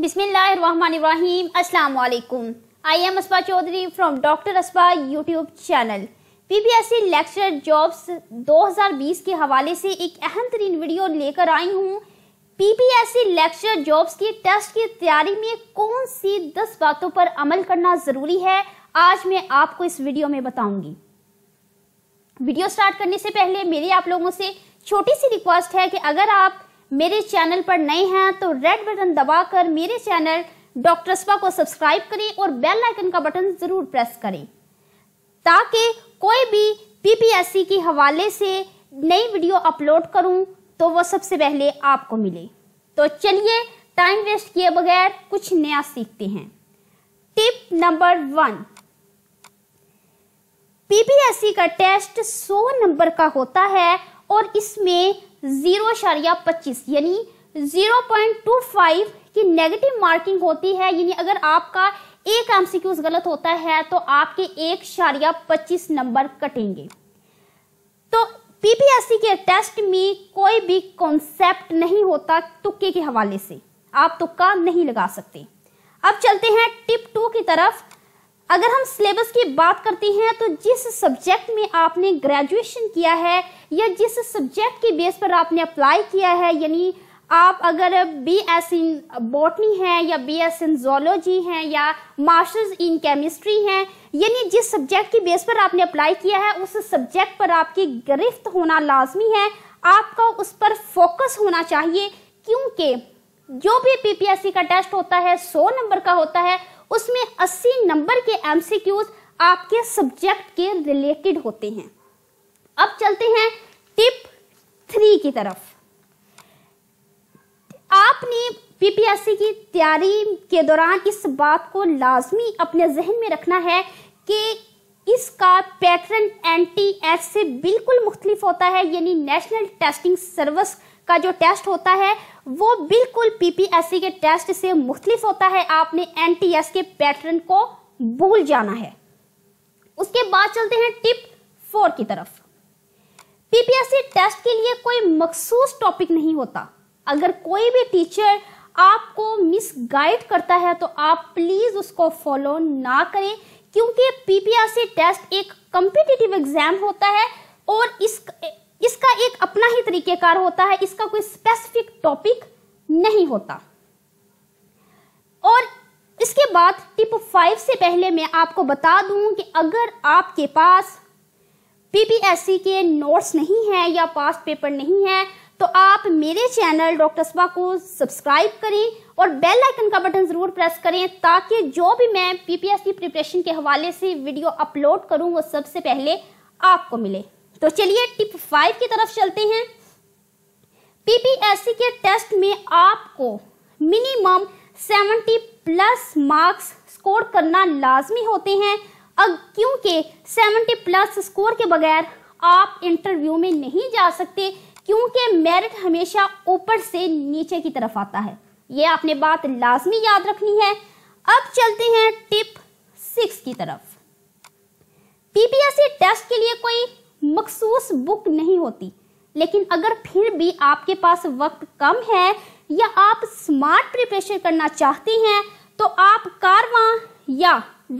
बिसमीम वालेकुम I am Aspa Chaudhary from doctor Aspa YouTube channel PPSC lecture jobs 2020 के हवाले से एक अहम तरीन वीडियो लेकर आई हूँ पीपीएससी लेक्चर जॉब्स की टेस्ट की तैयारी में कौन सी 10 बातों पर अमल करना ज़रूरी है आज मैं आपको इस वीडियो में बताऊँगी वीडियो स्टार्ट करने से पहले मेरी आप लोगों से छोटी सी रिक्वेस्ट है कि अगर आप मेरे चैनल पर नए हैं तो रेड बटन दबाकर मेरे चैनल डॉक्टर स्पा को सब्सक्राइब करें और बेल आइकन का बटन ज़रूर प्रेस करें ताकि कोई भी पीपीएससी के हवाले से नई वीडियो अपलोड करूं तो वो सबसे पहले आपको मिले तो चलिए टाइम वेस्ट किए बगैर कुछ नया सीखते हैं टिप नंबर वन पीपीएससी का टेस्ट 100 नंबर का होता है और इसमें जीरो शरिया पच्चीस यानी जीरो पॉइंट टू फाइव की नेगेटिव मार्किंग होती है यानी अगर आपका एक एमसीक्यूज गलत होता है तो आपके एक शरिया पच्चीस नंबर कटेंगे तो पीपीएससी के टेस्ट में कोई भी कॉन्सेप्ट नहीं होता तुक्के के हवाले से आप तुक्का नहीं लगा सकते अब चलते हैं टिप टू की तरफ अगर हम सिलेबस की बात करते हैं तो जिस सब्जेक्ट में आपने ग्रेजुएशन किया है या जिस सब्जेक्ट के बेस पर आपने अप्लाई किया है यानी आप अगर बी एस इन बॉटनी हैं या बी एस इन जोलॉजी हैं या मास्टर्स इन केमिस्ट्री हैं यानी जिस सब्जेक्ट के बेस पर आपने अप्लाई किया है उस सब्जेक्ट पर आपकी गिरफ्त होना लाजमी है आपका उस पर फोकस होना चाहिए क्योंकि जो भी पीपीएससी का टेस्ट होता है सौ नंबर का होता है उसमें 80 नंबर के एमसीक्यूज आपके सब्जेक्ट के रिलेटेड होते हैं अब चलते हैं टिप थ्री की तरफ आपने पीपीएससी की तैयारी के दौरान इस बात को लाजमी अपने जहन में रखना है कि इसका पैटर्न एन से बिल्कुल मुख्तलिफ होता है यानी नेशनल टेस्टिंग सर्विस का जो टेस्ट होता है वो बिल्कुल पीपीएससी के टेस्ट से मुख्तलिफ होता है आपने एन के पैटर्न को भूल जाना है उसके बाद चलते हैं टिप फोर की तरफ पीपीएससी टेस्ट के लिए कोई मखसूस टॉपिक नहीं होता अगर कोई भी टीचर आपको मिसगाइड करता है तो आप प्लीज उसको फॉलो ना करें क्योंकि पीपीआरसी टेस्ट एक कम्पिटिटिव एग्जाम होता है और इस इसका एक अपना ही तरीकेकार होता है इसका कोई स्पेसिफिक टॉपिक नहीं होता और इसके बाद टिप फाइव से पहले मैं आपको बता दूं कि अगर आपके पास पीपीएससी के नोट्स नहीं हैं या पास्ट पेपर नहीं है तो आप मेरे चैनल डॉक्टर स्पा को सब्सक्राइब करें और बेल आइकन का बटन ज़रूर प्रेस करें ताकि जो भी मैं पीपीएससी प्रिपरेशन के हवाले से वीडियो अपलोड करूं वो सबसे पहले आपको मिले तो चलिए टिप फाइव की तरफ चलते हैं पीपीएससी के टेस्ट में आपको minimum seventy plus marks score करना लाजमी होते हैं अब क्योंकि सेवेंटी प्लस स्कोर के बगैर आप इंटरव्यू में नहीं जा सकते क्योंकि मेरिट हमेशा ऊपर से नीचे की तरफ आता है ये आपने बात लाजमी याद रखनी है अब चलते हैं टिप सिक्स की तरफ पीपीएससी टेस्ट के लिए कोई मखसूस बुक नहीं होती लेकिन अगर फिर भी आपके पास वक्त कम है या आप स्मार्ट प्रिपरेशन करना चाहते हैं तो आप कारवा या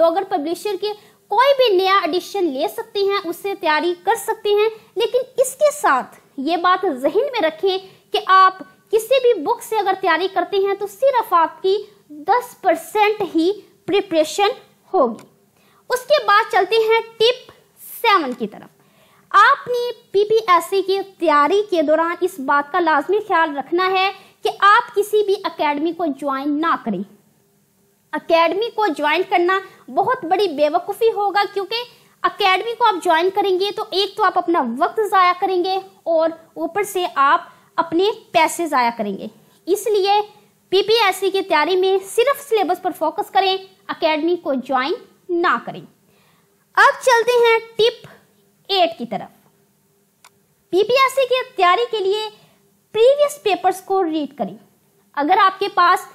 डॉगर पब्लिशर के कोई भी नया एडिशन ले सकते हैं उससे तैयारी कर सकते हैं लेकिन इसके साथ ये बात जहन में रखें कि आप किसी भी बुक से अगर तैयारी करते हैं तो सिर्फ आपकी 10 परसेंट ही प्रिपरेशन होगी उसके बाद चलते हैं टिप सेवन की तरफ आपने पीपीएससी की तैयारी के दौरान इस बात का लाजमी ख्याल रखना है कि आप किसी भी एकेडमी को ज्वाइन ना करें एकेडमी को ज्वाइन करना बहुत बड़ी बेवकूफ़ी होगा क्योंकि अकेडमी को आप ज्वाइन करेंगे तो एक तो आप अपना वक्त ज़ाया करेंगे और ऊपर से आप अपने पैसे ज़ाया करेंगे इसलिए पीपीएससी की तैयारी में सिर्फ सिलेबस पर फोकस करें अकेडमी को ज्वाइन ना करें अब चलते हैं टिप एट की तरफ पीपीएससी की तैयारी के लिए प्रीवियस पेपर्स को रीड करें अगर आपके पास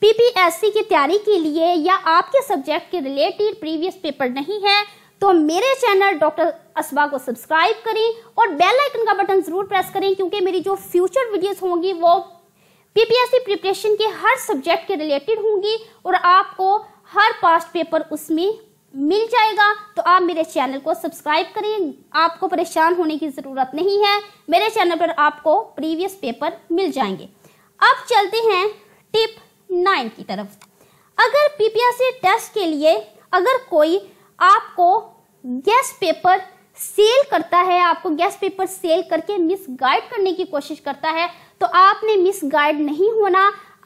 पीपीएससी की तैयारी के लिए या आपके सब्जेक्ट के रिलेटेड प्रीवियस पेपर नहीं है तो मेरे चैनल डॉक्टर असबा को सब्सक्राइब करें और बेल आइकन का बटन ज़रूर प्रेस करें क्योंकि मेरी जो फ्यूचर वीडियोस होंगी वो पीपीएससी प्रिपरेशन के हर सब्जेक्ट के रिलेटेड होंगी और आपको हर पास्ट पेपर उसमें मिल जाएगा तो आप मेरे चैनल को सब्सक्राइब करें आपको परेशान होने की ज़रूरत नहीं है मेरे चैनल पर आपको प्रीवियस पेपर मिल जाएंगे अब चलते हैं टिप नाइन की तरफ अगर पीपीएससी टेस्ट के लिए अगर कोई आपको गैस पेपर सेल करता है आपको गैस पेपर सेल करके मिस गाइड करने की कोशिश करता है तो आपने मिस गाइड नहीं होना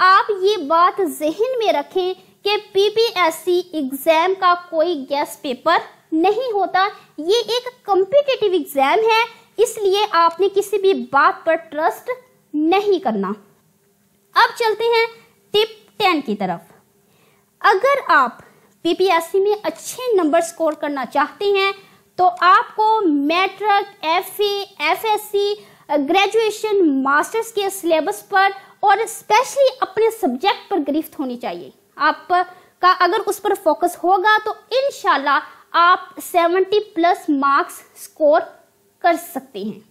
आप ये बात जहन में रखें कि पीपीएससी एग्जाम का कोई गैस पेपर नहीं होता ये एक कम्पिटिटिव एग्जाम है इसलिए आपने किसी भी बात पर ट्रस्ट नहीं करना अब चलते हैं टिप टेन की तरफ अगर आप पीपीएससी में अच्छे नंबर स्कोर करना चाहते हैं तो आपको matric F FSc graduation masters के सिलेबस पर और स्पेशली अपने सब्जेक्ट पर गिरफ्त होनी चाहिए आप का अगर उस पर फोकस होगा तो इन आप 70 प्लस मार्क्स स्कोर कर सकते हैं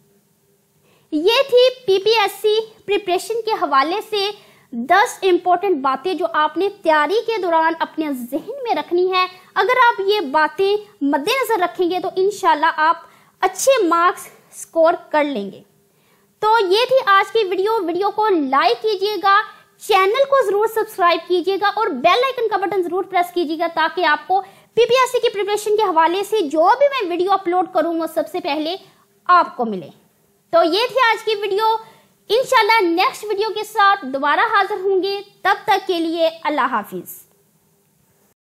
ये थी पीपीएससी प्रिपरेशन के हवाले से दस इंपॉर्टेंट बातें जो आपने तैयारी के दौरान अपने जहन में रखनी है अगर आप ये बातें मद्देनजर रखेंगे तो इनशाला आप अच्छे मार्क्स स्कोर कर लेंगे तो ये थी आज की वीडियो वीडियो को लाइक कीजिएगा चैनल को जरूर सब्सक्राइब कीजिएगा और बेल आइकन का बटन जरूर प्रेस कीजिएगा ताकि आपको पीपीएससी की प्रिपरेशन के हवाले से जो भी मैं वीडियो अपलोड करूंगा सबसे पहले आपको मिले तो ये थी आज की वीडियो इनशाला नेक्स्ट वीडियो के साथ दोबारा हाजिर होंगे तब तक के लिए अल्लाह हाफिज़